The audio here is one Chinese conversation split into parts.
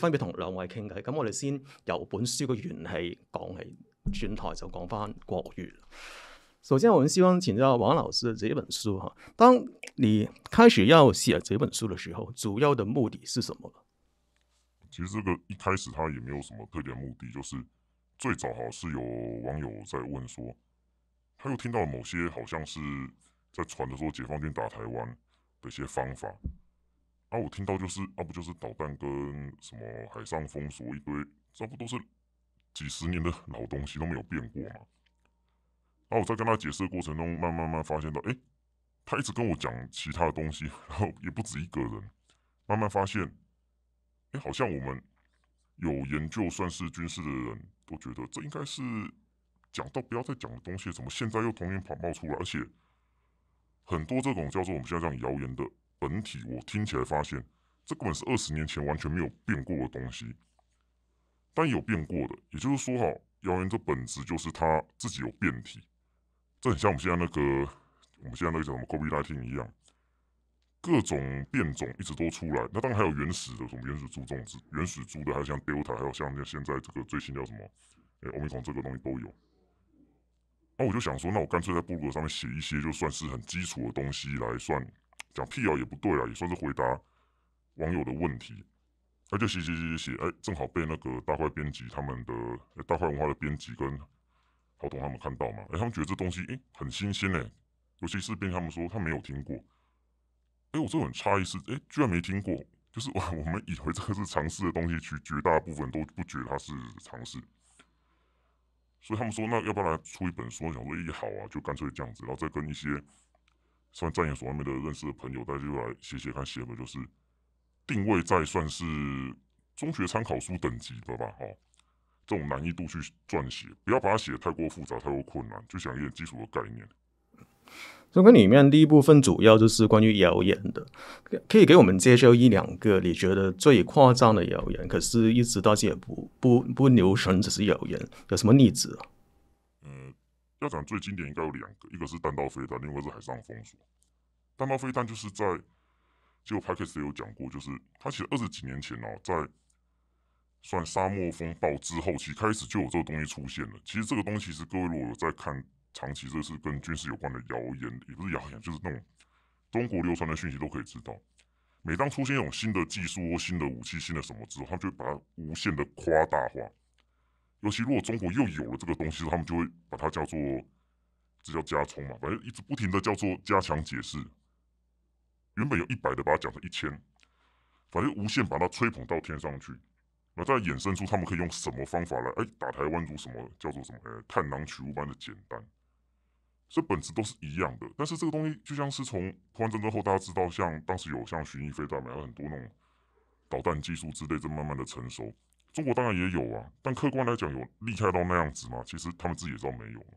分別同兩位傾偈，咁我哋先由本書嘅元氣講起，轉台就講翻國語。首先，我们希望请教王老師，這本書哈，當你開始要寫這本書的時候，主要的目的是什么？其實個一開始，他也没有什么特別目的，就是最早哈是有網友在問，說他又聽到某些好像是在傳，說解放军打台灣的一些方法。啊，我听到就是，啊，不就是导弹跟什么海上封锁一堆，这不都是几十年的老东西都没有变过吗？啊，我在跟他解释的过程中，慢慢慢发现到，哎，他一直跟我讲其他的东西，然后也不止一个人，慢慢发现，哎，好像我们有研究算是军事的人都觉得，这应该是讲到不要再讲的东西，怎么现在又突然跑冒出来，而且很多这种叫做我们现在这样谣言的。本体我听起来发现，这根本是二十年前完全没有变过的东西，但有变过的，也就是说，哈，谣言这本质就是他自己有变体，这很像我们现在那个，我们现在那个叫什么 c o b i n e t i n 一样，各种变种一直都出来，那当然还有原始的，从原始猪种子、原始猪的，还有像 Delta，还有像那现在这个最新叫什么，哎，欧米伽这个东西都有。那我就想说，那我干脆在部格上面写一些，就算是很基础的东西来算。讲辟谣也不对啊，也算是回答网友的问题。而且写写写写写，哎，正好被那个大块编辑他们的大块文化的编辑跟郝同他们看到嘛。哎，他们觉得这东西哎很新鲜嘞，尤其是听他们说他没有听过。哎，我真的很诧异，是哎居然没听过，就是 我们以为这个是尝试的东西，绝绝大部分都不觉得它是尝试。所以他们说，那要不然出一本书讲说，哎好啊，就干脆这样子，然后再跟一些。算战研所外面的认识的朋友，大家就来写写看，写的就是定位在算是中学参考书等级的吧，好，这种难易度去撰写，不要把它写的太过复杂，太过困难，就想一点基础的概念。这个里面第一部分主要就是关于谣言的，可以给我们介绍一两个你觉得最夸张的谣言，可是一直到现在不不不留神只是谣言，有什么例子？要讲最经典，应该有两个，一个是弹道飞弹，另外是海上封锁。弹道飞弹就是在，就 p a k e r 也有讲过，就是它其实二十几年前哦，在算沙漠风暴之后期开始就有这个东西出现了。其实这个东西是各位如果有在看长期，这是跟军事有关的谣言，也不是谣言，就是那种中国流传的讯息都可以知道。每当出现一种新的技术或新的武器、新的什么之后，他们就把它无限的夸大化。尤其如果中国又有了这个东西，他们就会把它叫做，这叫加充嘛，反正一直不停的叫做加强解释。原本有一百的，把它讲成一千，反正无限把它吹捧到天上去，然后再衍生出他们可以用什么方法来，哎，打台湾如什么叫做什么，哎，探囊取物般的简单。所以本质都是一样的，但是这个东西就像是从台完战争后，大家知道，像当时有像巡弋飞弹，买了很多那种导弹技术之类，在慢慢的成熟。中国当然也有啊，但客观来讲，有厉害到那样子吗？其实他们自己也知道没有嘛。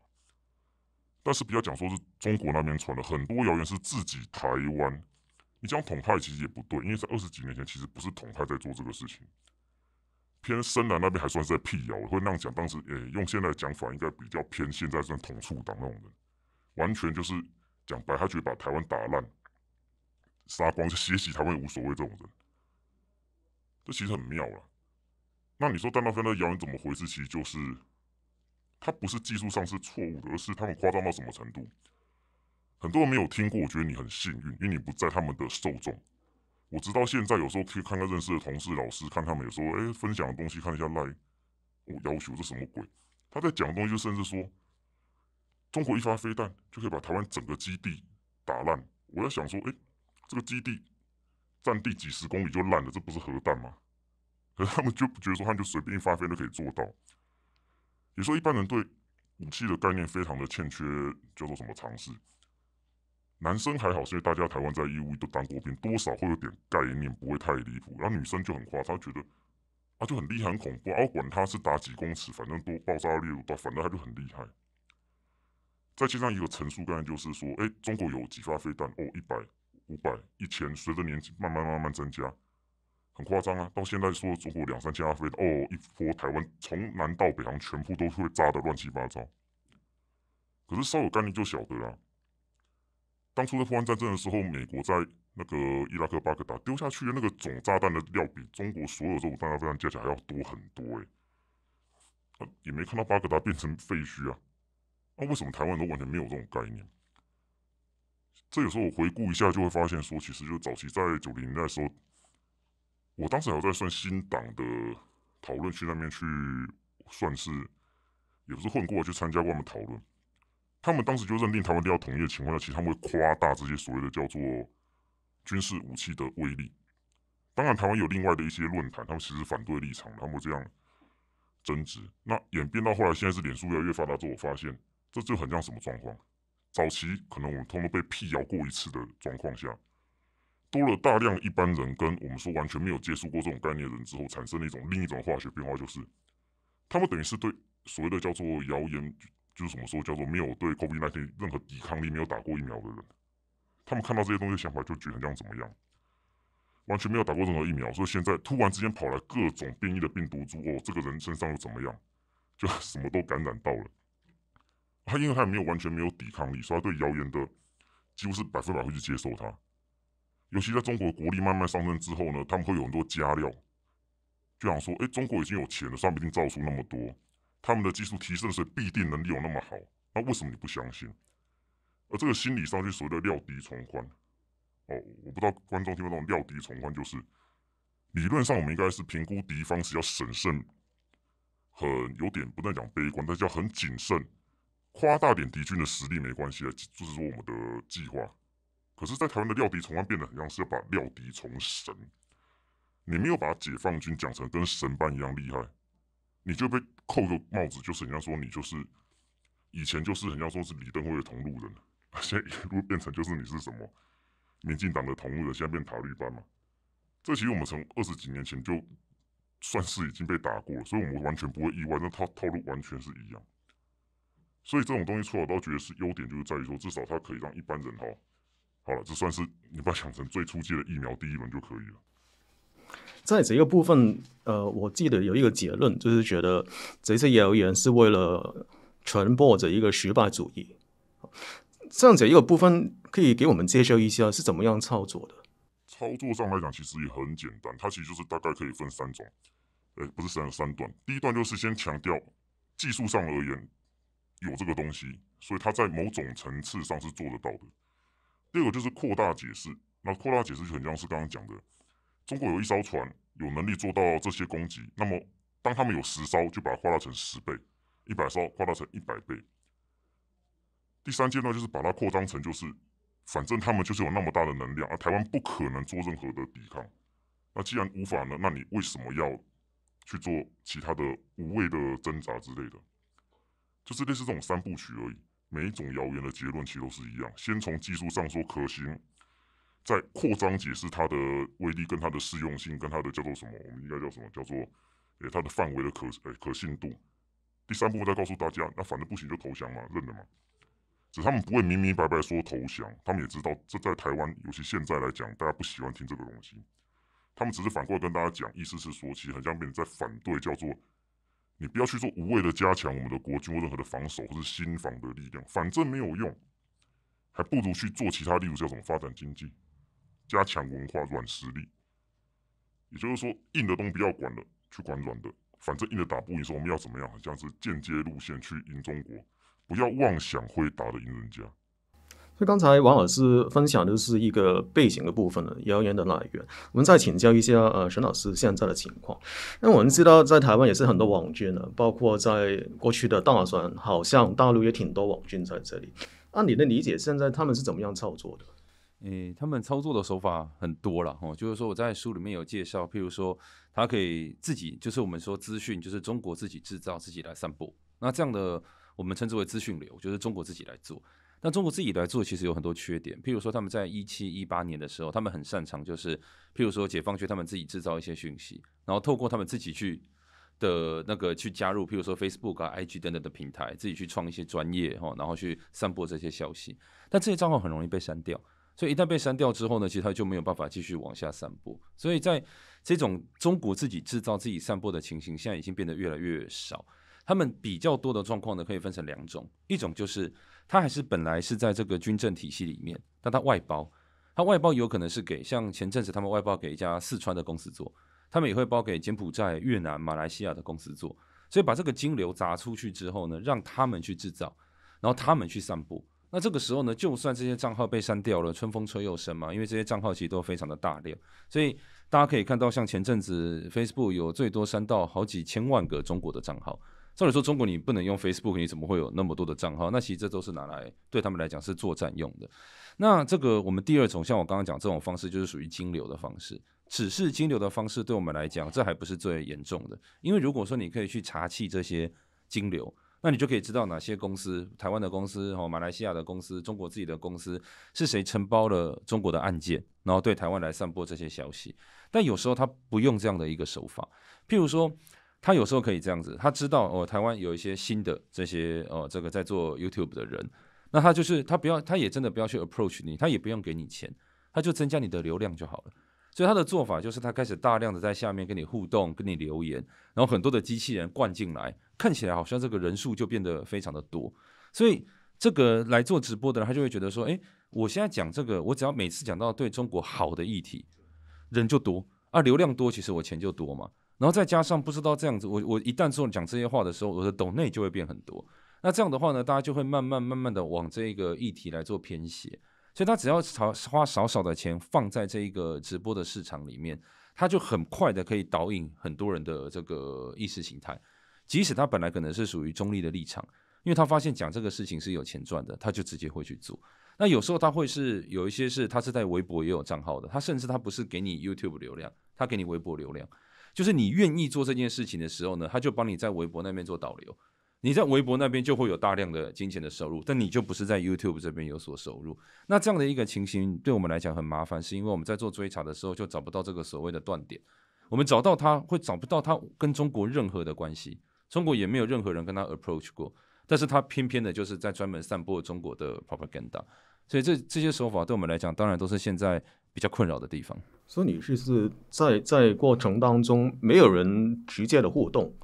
但是不要讲说是中国那边传的，很多谣言，是自己台湾。你讲统派其实也不对，因为在二十几年前，其实不是统派在做这个事情。偏深蓝那边还算是在辟谣，我会那样讲。当时诶，用现在讲法，应该比较偏现在算统促党那种人，完全就是讲白，他觉得把台湾打烂、杀光、血洗台湾也无所谓，这种人，这其实很妙了。那你说丹娜芬的谣言怎么回事？其实就是，它不是技术上是错误的，而是他们夸张到什么程度？很多人没有听过，我觉得你很幸运，因为你不在他们的受众。我直到现在有时候去看看认识的同事、老师，看他们有时候哎分享的东西，看一下赖，我要求这什么鬼？他在讲的东西，就甚至说中国一发飞弹就可以把台湾整个基地打烂。我在想说，哎，这个基地占地几十公里就烂了，这不是核弹吗？可是他们就不觉得说，他们就随便一发飞都可以做到。你说一般人对武器的概念非常的欠缺，叫做什么尝试。男生还好，因为大家台湾在义务都当过兵，多少会有点概念，不会太离谱。然后女生就很夸张，觉得，啊就很厉害、很恐怖，然后管他是打几公尺，反正多爆炸力度，反正他就很厉害。再加上一个陈述概念，就是说，哎，中国有几发飞弹？哦，一百、五百、一千，随着年纪慢慢慢慢增加。很夸张啊！到现在说中国两三千架飞机哦，一波台湾从南到北航，全部都会炸的乱七八糟。可是稍有概念就晓得啦。当初在破案战争的时候，美国在那个伊拉克巴格达丢下去的那个总炸弹的料，比中国所有的这种炸弹数量加起来还要多很多哎。也没看到巴格达变成废墟啊。那为什么台湾都完全没有这种概念？这个时候我回顾一下，就会发现说，其实就早期在九零年代的时候。我当时还在算新党的讨论区那边去算是，也不是混过去参加过他们讨论，他们当时就认定台湾要统一的情况下，其实他们会夸大这些所谓的叫做军事武器的威力。当然，台湾有另外的一些论坛，他们其实反对立场，他们这样争执。那演变到后来，现在是脸书越来越发达之后，我发现这就很像什么状况？早期可能我们通通被辟谣过一次的状况下。多了大量一般人跟我们说完全没有接触过这种概念人之后，产生的一种另一种化学变化，就是他们等于是对所谓的叫做谣言，就是什么说叫做没有对 COVID nineteen 任何抵抗力、没有打过疫苗的人，他们看到这些东西，想法就觉得样怎么样？完全没有打过任何疫苗，所以现在突然之间跑来各种变异的病毒，之后，这个人身上又怎么样，就什么都感染到了。他因为他没有完全没有抵抗力，所以他对谣言的几乎是百分百会去接受它。尤其在中国国力慢慢上升之后呢，他们会有很多加料，就想说：哎，中国已经有钱了，算不定造出那么多，他们的技术提升时必定能力有那么好，那为什么你不相信？而这个心理上去所谓的料敌从宽，哦，我不知道观众听不懂料敌从宽，就是理论上我们应该是评估敌方是要审慎，很有点不能讲悲观，但是要很谨慎，夸大点敌军的实力没关系的，就是说我们的计划。可是，在台湾的料敌从拜变得很像是要把料敌从神，你没有把解放军讲成跟神般一样厉害，你就被扣个帽子，就是人家说你就是以前就是人家说是李登辉的同路人，现在一路变成就是你是什么民进党的同路人，现在变塔绿班嘛。这其实我们从二十几年前就算是已经被打过了，所以我们完全不会意外，那套套路完全是一样。所以这种东西出来，倒觉得是优点，就是在于说至少它可以让一般人哈。好了，这算是你把它想成最初期的疫苗第一轮就可以了。在这一部分，呃，我记得有一个结论，就是觉得这些谣言是为了传播着一个失败主义。这样子一个部分，可以给我们介绍一下是怎么样操作的？操作上来讲，其实也很简单，它其实就是大概可以分三种，哎，不是三三段。第一段就是先强调技术上而言有这个东西，所以它在某种层次上是做得到的。第二个就是扩大解释，那扩大解释就很像是刚刚讲的，中国有一艘船有能力做到这些攻击，那么当他们有十艘，就把它扩大成十倍，一百艘扩大成一百倍。第三阶段就是把它扩张成，就是反正他们就是有那么大的能量，而台湾不可能做任何的抵抗，那既然无法呢，那你为什么要去做其他的无谓的挣扎之类的？就是类似这种三部曲而已。每一种谣言的结论其实都是一样，先从技术上说可行，再扩张解释它的威力、跟它的适用性、跟它的叫做什么？我们应该叫什么？叫做诶它的范围的可诶可信度。第三部分再告诉大家，那反正不行就投降嘛，认了嘛。只是他们不会明明白白说投降，他们也知道这在台湾，尤其现在来讲，大家不喜欢听这个东西。他们只是反过来跟大家讲，意思是说，其实很像别人在反对叫做。你不要去做无谓的加强我们的国军或任何的防守或是新防的力量，反正没有用，还不如去做其他，例如叫什么发展经济，加强文化软实力。也就是说，硬的东不要管了，去管软的，反正硬的打不赢，说我们要怎么样，这样是间接路线去赢中国，不要妄想会打得赢人家。所以刚才王老师分享的是一个背景的部分了，谣言的来源。我们再请教一下，呃，沈老师现在的情况。那我们知道，在台湾也是很多网军呢，包括在过去的大专，好像大陆也挺多网军在这里。按你的理解，现在他们是怎么样操作的？诶，他们操作的手法很多了，哦，就是说我在书里面有介绍，譬如说他可以自己，就是我们说资讯，就是中国自己制造，自己来散布。那这样的我们称之为资讯流，就是中国自己来做。那中国自己来做，其实有很多缺点。譬如说，他们在一七一八年的时候，他们很擅长就是，譬如说解放军，他们自己制造一些讯息，然后透过他们自己去的那个去加入，譬如说 Facebook 啊、IG 等等的平台，自己去创一些专业哈，然后去散播这些消息。但这些账号很容易被删掉，所以一旦被删掉之后呢，其实他就没有办法继续往下散播。所以在这种中国自己制造、自己散播的情形，现在已经变得越来越少。他们比较多的状况呢，可以分成两种，一种就是他还是本来是在这个军政体系里面，但它外包，它外包有可能是给像前阵子他们外包给一家四川的公司做，他们也会包给柬埔寨、越南、马来西亚的公司做，所以把这个金流砸出去之后呢，让他们去制造，然后他们去散布。那这个时候呢，就算这些账号被删掉了，春风吹又生嘛，因为这些账号其实都非常的大量，所以大家可以看到，像前阵子 Facebook 有最多删到好几千万个中国的账号。照理说，中国你不能用 Facebook，你怎么会有那么多的账号？那其实这都是拿来对他们来讲是作战用的。那这个我们第二种，像我刚刚讲这种方式，就是属于金流的方式。只是金流的方式对我们来讲，这还不是最严重的。因为如果说你可以去查气这些金流，那你就可以知道哪些公司，台湾的公司、哦，马来西亚的公司、中国自己的公司是谁承包了中国的案件，然后对台湾来散播这些消息。但有时候他不用这样的一个手法，譬如说。他有时候可以这样子，他知道哦，台湾有一些新的这些呃，这个在做 YouTube 的人，那他就是他不要，他也真的不要去 approach 你，他也不用给你钱，他就增加你的流量就好了。所以他的做法就是他开始大量的在下面跟你互动，跟你留言，然后很多的机器人灌进来，看起来好像这个人数就变得非常的多。所以这个来做直播的人，他就会觉得说，哎，我现在讲这个，我只要每次讲到对中国好的议题，人就多啊，流量多，其实我钱就多嘛。然后再加上不知道这样子，我我一旦做讲这些话的时候，我的抖内就会变很多。那这样的话呢，大家就会慢慢慢慢的往这个议题来做偏斜。所以他只要少花少少的钱放在这一个直播的市场里面，他就很快的可以导引很多人的这个意识形态。即使他本来可能是属于中立的立场，因为他发现讲这个事情是有钱赚的，他就直接会去做。那有时候他会是有一些是他是在微博也有账号的，他甚至他不是给你 YouTube 流量，他给你微博流量。就是你愿意做这件事情的时候呢，他就帮你在微博那边做导流，你在微博那边就会有大量的金钱的收入，但你就不是在 YouTube 这边有所收入。那这样的一个情形对我们来讲很麻烦，是因为我们在做追查的时候就找不到这个所谓的断点，我们找到他会找不到他跟中国任何的关系，中国也没有任何人跟他 approach 过，但是他偏偏的就是在专门散播中国的 propaganda，所以这这些手法对我们来讲当然都是现在。比较困扰的地方，所以你是是在在过程当中没有人直接的互动，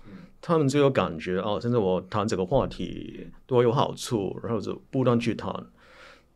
他们就有感觉啊，现在我谈这个话题对我有好处，然后就不断去谈，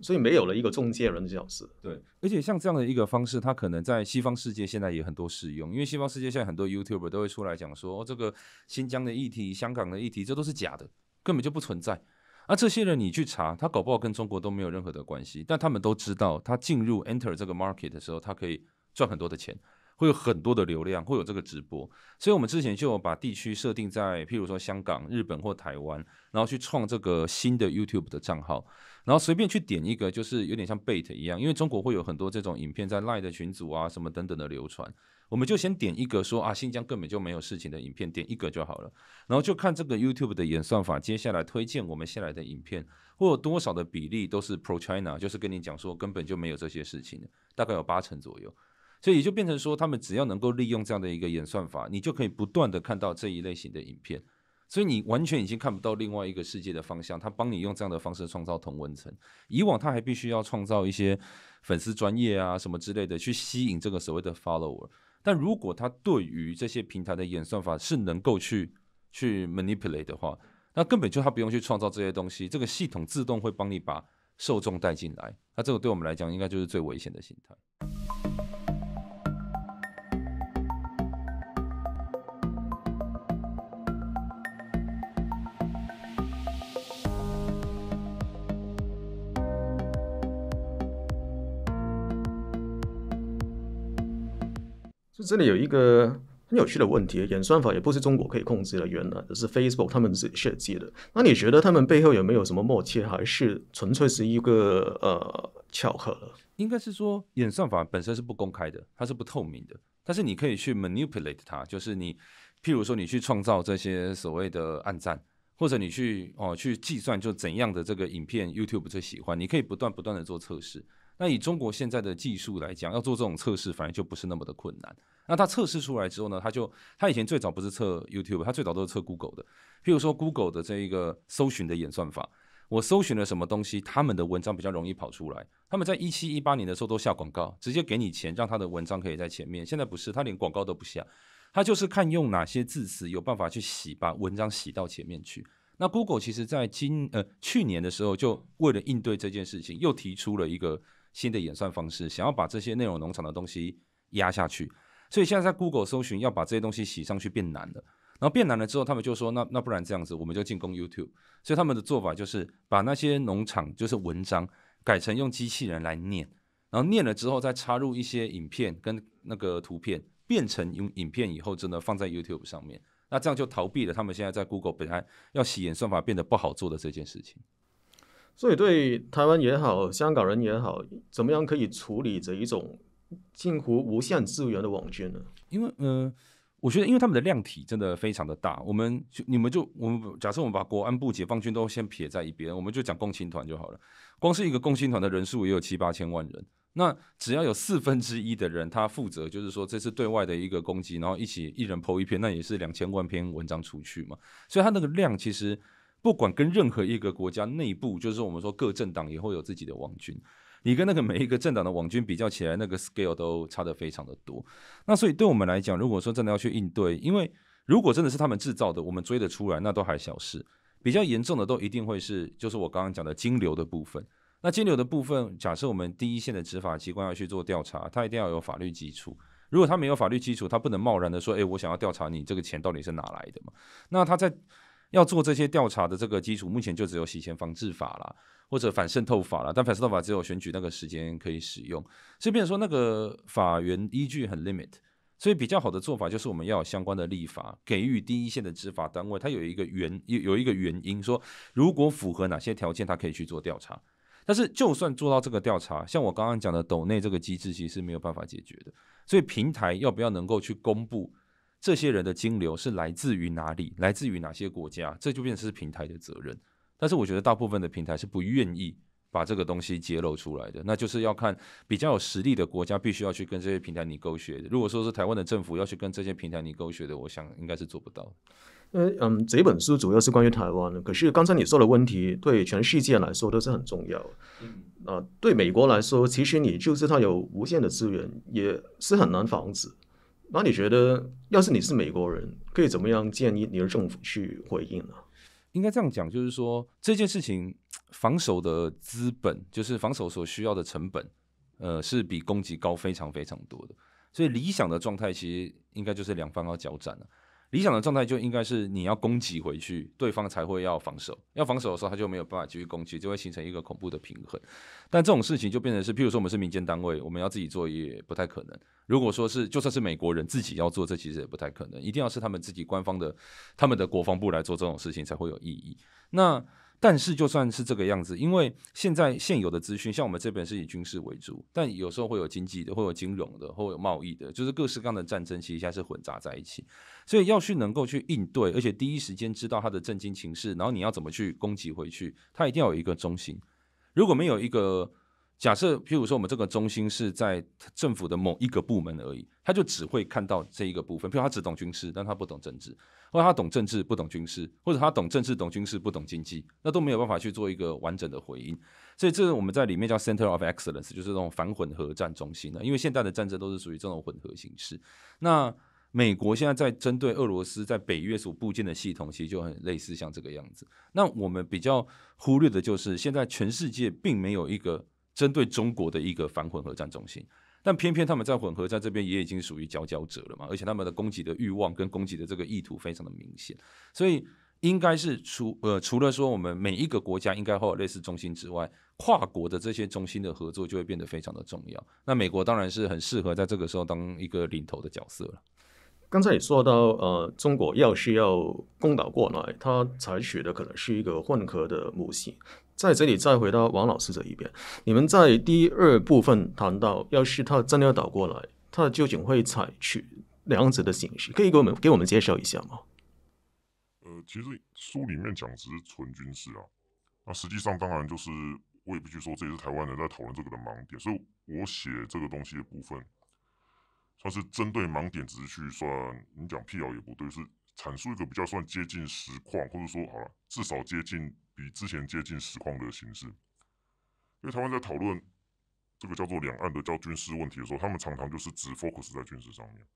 所以没有了一个中介人的角色。对，而且像这样的一个方式，它可能在西方世界现在也很多适用，因为西方世界现在很多 YouTuber 都会出来讲说，这个新疆的议题、香港的议题，这都是假的，根本就不存在。那这些人你去查，他搞不好跟中国都没有任何的关系，但他们都知道他进入 enter 这个 market 的时候，他可以赚很多的钱，会有很多的流量，会有这个直播。所以，我们之前就把地区设定在，譬如说香港、日本或台湾，然后去创这个新的 YouTube 的账号，然后随便去点一个，就是有点像 bait 一样，因为中国会有很多这种影片在 Line 群组啊什么等等的流传。我们就先点一个说啊，新疆根本就没有事情的影片，点一个就好了。然后就看这个 YouTube 的演算法，接下来推荐我们下来的影片，会有多少的比例都是 Pro China，就是跟你讲说根本就没有这些事情的，大概有八成左右。所以也就变成说，他们只要能够利用这样的一个演算法，你就可以不断的看到这一类型的影片。所以你完全已经看不到另外一个世界的方向，他帮你用这样的方式创造同温层。以往他还必须要创造一些粉丝专业啊什么之类的，去吸引这个所谓的 follower。但如果他对于这些平台的演算法是能够去去 manipulate 的话，那根本就他不用去创造这些东西，这个系统自动会帮你把受众带进来，那这个对我们来讲应该就是最危险的心态。这里有一个很有趣的问题，演算法也不是中国可以控制的，原来只是 Facebook 他们自己设计的。那你觉得他们背后有没有什么默契，还是纯粹是一个呃巧合？应该是说，演算法本身是不公开的，它是不透明的。但是你可以去 manipulate 它，就是你譬如说你去创造这些所谓的暗赞，或者你去哦去计算就怎样的这个影片 YouTube 最喜欢，你可以不断不断的做测试。那以中国现在的技术来讲，要做这种测试反而就不是那么的困难。那他测试出来之后呢？他就他以前最早不是测 YouTube，他最早都是测 Google 的。譬如说 Google 的这一个搜寻的演算法，我搜寻了什么东西，他们的文章比较容易跑出来。他们在一七一八年的时候都下广告，直接给你钱，让他的文章可以在前面。现在不是，他连广告都不下，他就是看用哪些字词有办法去洗，把文章洗到前面去。那 Google 其实在今呃去年的时候，就为了应对这件事情，又提出了一个新的演算方式，想要把这些内容农场的东西压下去。所以现在在 Google 搜寻要把这些东西洗上去变难了，然后变难了之后，他们就说那那不然这样子，我们就进攻 YouTube。所以他们的做法就是把那些农场就是文章改成用机器人来念，然后念了之后再插入一些影片跟那个图片，变成影影片以后真的放在 YouTube 上面，那这样就逃避了他们现在在 Google 本来要洗颜算法变得不好做的这件事情。所以对台湾也好，香港人也好，怎么样可以处理这一种？近乎无限资源的网军呢？因为嗯，我觉得因为他们的量体真的非常的大，我们就你们就我们假设我们把国安部、解放军都先撇在一边，我们就讲共青团就好了。光是一个共青团的人数也有七八千万人，那只要有四分之一的人他负责，就是说这次对外的一个攻击，然后一起一人剖一篇，那也是两千万篇文章出去嘛。所以他那个量其实不管跟任何一个国家内部，就是我们说各政党也会有自己的网军。你跟那个每一个政党的网军比较起来，那个 scale 都差的非常的多。那所以对我们来讲，如果说真的要去应对，因为如果真的是他们制造的，我们追得出来，那都还小事。比较严重的都一定会是，就是我刚刚讲的金流的部分。那金流的部分，假设我们第一线的执法机关要去做调查，他一定要有法律基础。如果他没有法律基础，他不能贸然的说，哎，我想要调查你这个钱到底是哪来的嘛？那他在要做这些调查的这个基础，目前就只有洗钱防治法啦，或者反渗透法啦。但反渗透法只有选举那个时间可以使用，所以变说那个法源依据很 limit。所以比较好的做法就是我们要有相关的立法，给予第一线的执法单位，它有一个原有有一个原因，说如果符合哪些条件，它可以去做调查。但是就算做到这个调查，像我刚刚讲的抖内这个机制，其实没有办法解决的。所以平台要不要能够去公布？这些人的金流是来自于哪里？来自于哪些国家？这就变成是平台的责任。但是我觉得大部分的平台是不愿意把这个东西揭露出来的。那就是要看比较有实力的国家，必须要去跟这些平台你勾的。如果说是台湾的政府要去跟这些平台你勾学的，我想应该是做不到。因嗯，这本书主要是关于台湾的，可是刚才你说的问题对全世界来说都是很重要。嗯，啊，对美国来说，其实你就是它有无限的资源，也是很难防止。那你觉得，要是你是美国人，可以怎么样建议你的政府去回应呢？应该这样讲，就是说这件事情防守的资本，就是防守所需要的成本，呃，是比攻击高非常非常多的。所以理想的状态其实应该就是两方要交战了。理想的状态就应该是你要攻击回去，对方才会要防守。要防守的时候，他就没有办法继续攻击，就会形成一个恐怖的平衡。但这种事情就变成是，譬如说我们是民间单位，我们要自己做也不太可能。如果说是就算是美国人自己要做，这其实也不太可能，一定要是他们自己官方的、他们的国防部来做这种事情才会有意义。那。但是就算是这个样子，因为现在现有的资讯，像我们这边是以军事为主，但有时候会有经济的，会有金融的，会有贸易的，就是各式各样的战争，其实现在是混杂在一起。所以要去能够去应对，而且第一时间知道它的震惊情势，然后你要怎么去攻击回去，它一定要有一个中心。如果没有一个假设，譬如说我们这个中心是在政府的某一个部门而已，他就只会看到这一个部分。譬如他只懂军事，但他不懂政治；或者他懂政治，不懂军事；或者他懂政治，懂军事，不懂经济，那都没有办法去做一个完整的回应。所以，这个我们在里面叫 center of excellence，就是这种反混合战中心了。因为现在的战争都是属于这种混合形式。那美国现在在针对俄罗斯在北约所部建的系统，其实就很类似像这个样子。那我们比较忽略的就是，现在全世界并没有一个。针对中国的一个反混合战中心，但偏偏他们在混合在这边也已经属于佼佼者了嘛，而且他们的攻击的欲望跟攻击的这个意图非常的明显，所以应该是除呃除了说我们每一个国家应该会有类似中心之外，跨国的这些中心的合作就会变得非常的重要。那美国当然是很适合在这个时候当一个领头的角色了。刚才也说到，呃，中国要是要攻打过来，它采取的可能是一个混合的模型。在这里再回到王老师这一边，你们在第二部分谈到，要是他真的要倒过来，他究竟会采取哪样子的形式？可以给我们给我们介绍一下吗？呃，其实书里面讲只是纯军事啊，那实际上当然就是，我也必须说这也是台湾人在讨论这个的盲点，所以我写这个东西的部分，算是针对盲点是去算，你讲辟谣也不对，是阐述一个比较算接近实况，或者说好了，至少接近。比之前接近实况的形式，因为台湾在讨论这个叫做两岸的叫军事问题的时候，他们常常就是只 focus 在军事上面，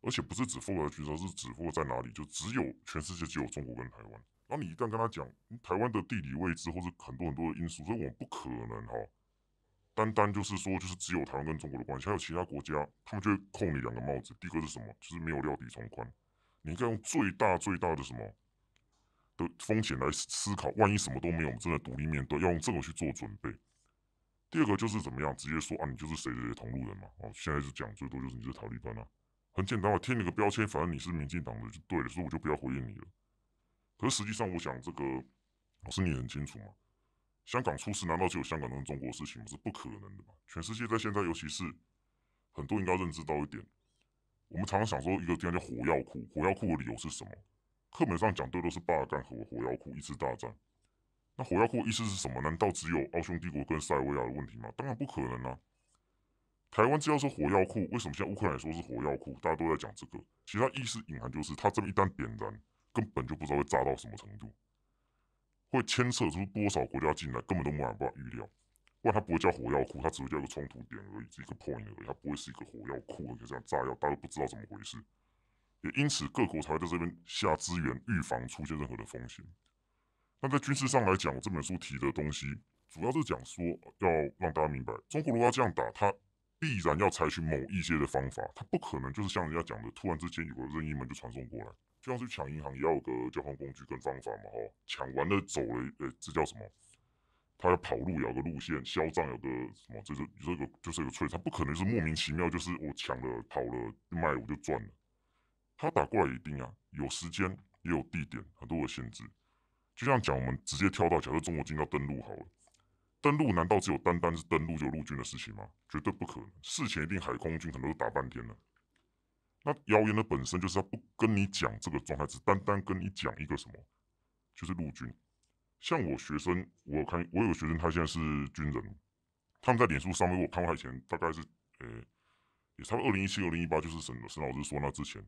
而且不是只 focus 在军事，是只 focus 在哪里，就只有全世界只有中国跟台湾。那你一旦跟他讲台湾的地理位置，或是很多很多的因素，所以我们不可能哈，单单就是说就是只有台湾跟中国的关系，还有其他国家，他们就会扣你两个帽子。第一个是什么？就是没有料敌从宽，你应该用最大最大的什么？的风险来思考，万一什么都没有，我们真的独立面对，要用这个去做准备。第二个就是怎么样，直接说啊，你就是谁谁谁同路人嘛。哦，现在是讲最多就是你是塔利班啊，很简单嘛，贴你个标签，反正你是民进党的就对了，所以我就不要回应你了。可是实际上，我想这个老师你很清楚嘛，香港出事难道只有香港跟中国事情吗？是不可能的嘛。全世界在现在，尤其是很多应该认知到一点，我们常常想说一个地方叫火药库，火药库的理由是什么？课本上讲的都是巴尔干和火药库一次大战。那火药库意思是什么？难道只有奥匈帝国跟塞尔维亚的问题吗？当然不可能啊！台湾只要是火药库，为什么现在乌克兰说是火药库？大家都在讲这个，其实它意思隐含就是，它这么一旦点燃，根本就不知道会炸到什么程度，会牵扯出多少国家进来，根本都没有办法预料。不然它不会叫火药库，它只会叫一个冲突点而已，一个 point 而已，它不会是一个火药库，就样炸药，大家都不知道怎么回事。因此，各国才会在这边下资源，预防出现任何的风险。那在军事上来讲，这本书提的东西，主要是讲说要让大家明白，中国如果要这样打，他必然要采取某一些的方法，他不可能就是像人家讲的，突然之间有个任意门就传送过来。就像去抢银行，也要有个交通工具跟方法嘛，哦，抢完了走了，诶，这叫什么？他要跑路，有个路线，销张有个什么，这个这个就是个脆，他不可能是莫名其妙，就是我抢了跑了，卖我就赚了。他打过来一定啊，有时间也有地点，很多的限制。就像讲我们直接跳到，假设中国军要登陆好了，登陆难道只有单单是登陆就陆军的事情吗？绝对不可能。事前一定海空军可能都打半天了。那谣言的本身就是他不跟你讲这个状态，只单单跟你讲一个什么，就是陆军。像我学生，我看我有个学生他现在是军人，他们在脸书上，面，我看以前大概是，呃，也差不多二零一七、二零一八，就是沈沈老师说那之前。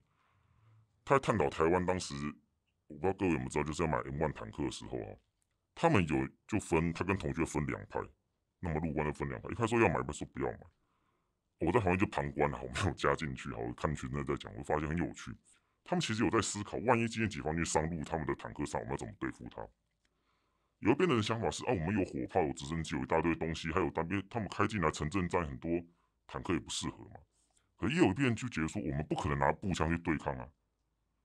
他探讨台湾当时，我不知道各位有没有知道，就是要买 M1 坦克的时候啊，他们有就分他跟同学分两派，那么陆官就分两派，一派说要买，一派说不要买。我在旁边就旁观，啊，我没有加进去，然看群内在讲，我发现很有趣。他们其实有在思考，万一今天解放军上路，他们的坦克上我们要怎么对付他？有一边人的想法是啊，我们有火炮、有直升机、有一大堆东西，还有单边他们开进来城镇，站很多坦克也不适合嘛。可一有一边就觉得说，我们不可能拿步枪去对抗啊。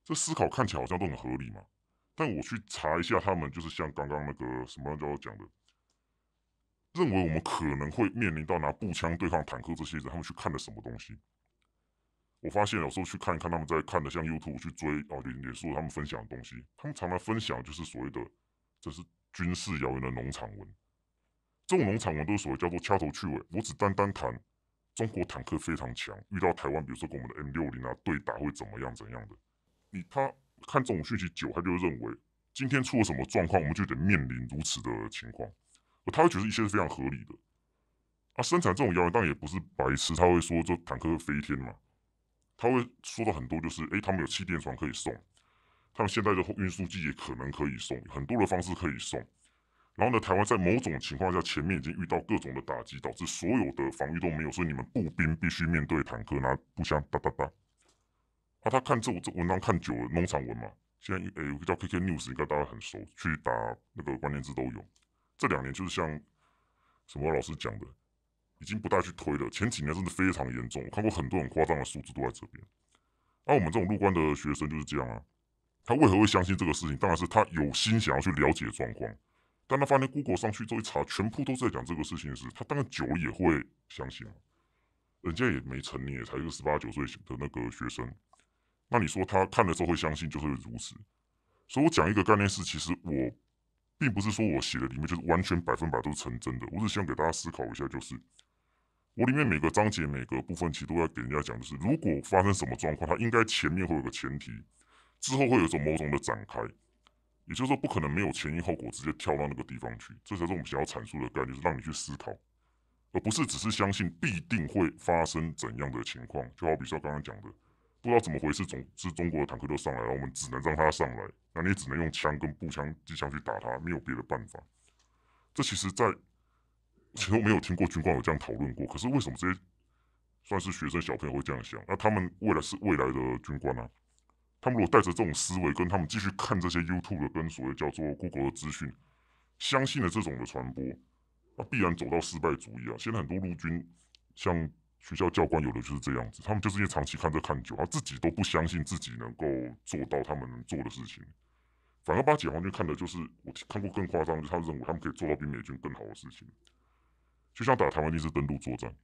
这思考看起来好像都很合理嘛，但我去查一下他们，就是像刚刚那个什么叫做讲的，认为我们可能会面临到拿步枪对抗坦克这些人，他们去看了什么东西？我发现有时候去看一看，他们在看的像 YouTube 去追哦，迪，也说他们分享的东西，他们常常分享就是所谓的，这是军事谣言的农场文，这种农场文都是所谓叫做掐头去尾。我只单单谈中国坦克非常强，遇到台湾，比如说跟我们的 M 六零啊对打会怎么样怎样的。他看这种讯息久，他就认为今天出了什么状况，我们就得面临如此的情况。他会觉得一切是非常合理的。啊，生产这种谣言，当然也不是白痴。他会说，这坦克会飞天嘛？他会说的很多，就是哎，他们有气垫船可以送，他们现在的运输机也可能可以送，很多的方式可以送。然后呢，台湾在某种情况下，前面已经遇到各种的打击，导致所有的防御都没有，所以你们步兵必须面对坦克拿步枪哒哒哒。那他看这我这文章看久了，农场文嘛。现在诶有个叫 KK News，应该大家很熟，去打那个关键字都有。这两年就是像什么老师讲的，已经不大去推了。前几年真的非常严重，我看过很多很夸张的数字都在这边。而我们这种入关的学生就是这样啊。他为何会相信这个事情？当然是他有心想要去了解状况。当他发现 Google 上去之后一查，全部都在讲这个事情时，他当然久了也会相信。人家也没成年，才一个十八九岁的那个学生。那你说他看的时候会相信就是如此，所以我讲一个概念是，其实我并不是说我写的里面就是完全百分百都是成真的，我是想给大家思考一下，就是我里面每个章节每个部分，其实都要给人家讲的是，如果发生什么状况，它应该前面会有个前提，之后会有一种某种的展开，也就是说不可能没有前因后果直接跳到那个地方去，这才是我们想要阐述的概念，是让你去思考，而不是只是相信必定会发生怎样的情况，就好比说刚刚讲的。不知道怎么回事，总是中国的坦克都上来了，我们只能让他上来。那你只能用枪跟步枪、机枪去打他，没有别的办法。这其实，在其实我没有听过军官有这样讨论过。可是为什么这些算是学生小朋友会这样想？那他们未来是未来的军官啊，他们如果带着这种思维，跟他们继续看这些 YouTube 跟所谓叫做 Google 的资讯，相信了这种的传播，那必然走到失败主义啊。现在很多陆军像。学校教官有的就是这样子，他们就是因为长期看这看久，他自己都不相信自己能够做到他们能做的事情，反而把解放军看的就是我看过更夸张，就他认为他们可以做到比美军更好的事情，就像打台湾就是登陆作战，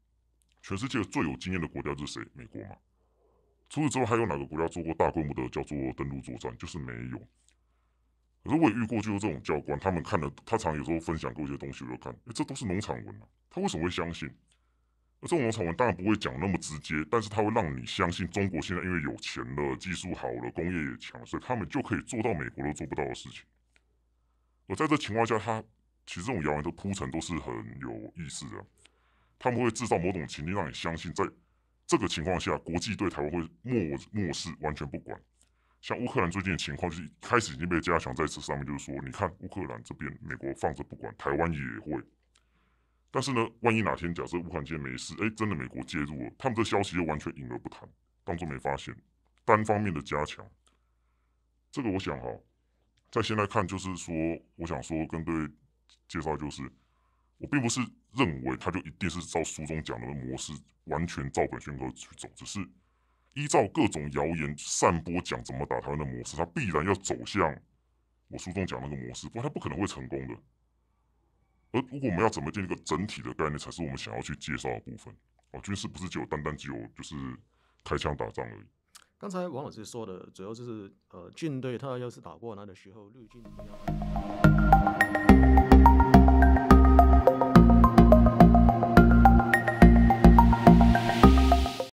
全世界最有经验的国家是谁？美国嘛。除此之外，还有哪个国家做过大规模的叫做登陆作战？就是没有。可是我也遇过就是这种教官，他们看了他常有时候分享过一些东西，我就看，哎，这都是农场文啊，他为什么会相信？那这种场文当然不会讲那么直接，但是它会让你相信中国现在因为有钱了、技术好了、工业也强，所以他们就可以做到美国都做不到的事情。而在这情况下，他其实这种谣言的铺陈都是很有意思的。他们会制造某种情境，让你相信，在这个情况下，国际对台湾会漠漠视，完全不管。像乌克兰最近的情况，就是开始已经被加强在这上面，就是说，你看乌克兰这边，美国放着不管，台湾也会。但是呢，万一哪天假设乌克兰没事，哎，真的美国介入了，他们这消息又完全隐而不谈，当作没发现，单方面的加强，这个我想哈，在现在看就是说，我想说跟对介绍就是，我并不是认为他就一定是照书中讲的模式完全照本宣科去走，只是依照各种谣言散播讲怎么打他的模式，他必然要走向我书中讲那个模式，不过他不可能会成功的。而如果我们要怎么建立一个整体的概念，才是我们想要去介绍的部分。哦，军事不是只有单单只有就是开枪打仗而已。刚才王老师说的，主要就是呃，军队他要是打过来的时候，滤样。